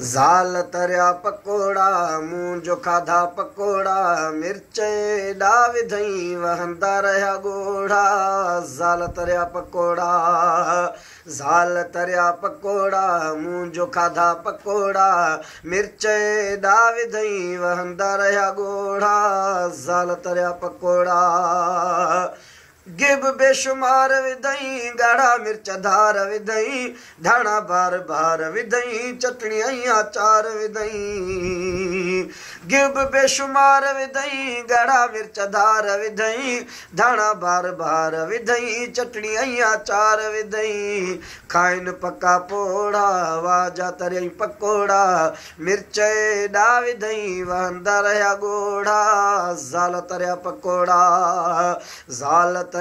ज़ाल तरिया पकोड़ा मूं जूं खाधा पकोड़ा मिर्च ॾा विधई वहंदा रहिया घोड़ा ज़ाल तरिया पकोड़ा ज़ाल तरिया पकोड़ा मूं जूं खाधा पकोड़ा मिर्च ॾा विधई वहंदा रहिया घोड़ा ज़ाल तरिया पकोड़ा गिब बेशुमार विधई गाढ़ा मिर्च धार विधई धाणा बार बार विधई चटणी आई आचार विधई गिब बेशुमार विधई गाढ़ा मिर्च धार विधई धाणा बार बार विधई चटणी अईं आचार विधई खाइनि पका पोड़ा वाजा तरियई पकोड़ा मिर्च एॾा विधई वहंदा रहिया घोड़ा ज़ाल तरिया पकोड़ा ज़ाल तरिया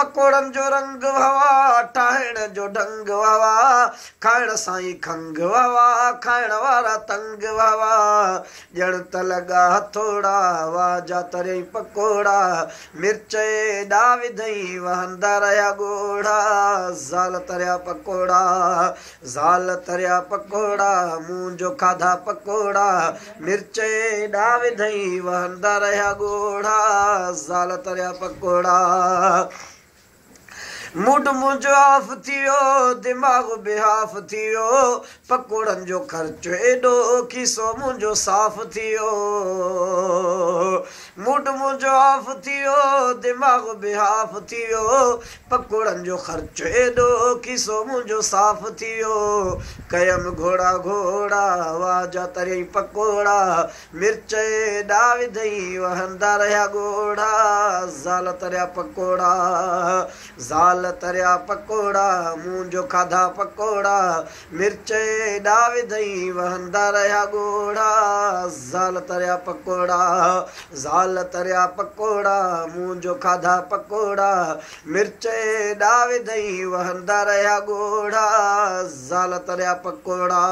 पकोड़नि जो रंग हवा ठाहिण जो ढंग हवा खाइण सां ई खंग हवा खाइण वारा तंग हवा ॼण त लॻा हथोड़ा वाजा तरई पकोड़ा मिर्च एॾा विधई वहंदा रहिया घोड़ा ज़ाल तरिया पकोड़ा ज़ाल तरिया पकोड़ा मूं जो खाधा पकोड़ा मिर्च एॾा विधई वहंदा रहिया घोड़ा ज़ाल तरिया पकोड़ा मुड मुंहिंजो आफ़ु थी वियो दिमाग़ बि आफ़ु थी वियो पकोड़नि जो ख़र्चो एॾो खीसो मुंहिंजो साफ़ थी वियो दिमाग़ पकोड़नि जो तरिया पकोड़ा ज़ाल तरिया पकोड़ा मूं खाधा पकोड़ा मिर्चा वहंदा रहिया घोड़ा ज़ाल तरिया पकोड़ा તર્યા પકોડા મુંજો ખાધા પકોડા મિર્ચે ડાવે દઈ વહંદા રહ્યા ગોળા ઝાલ તર્યા પકોડા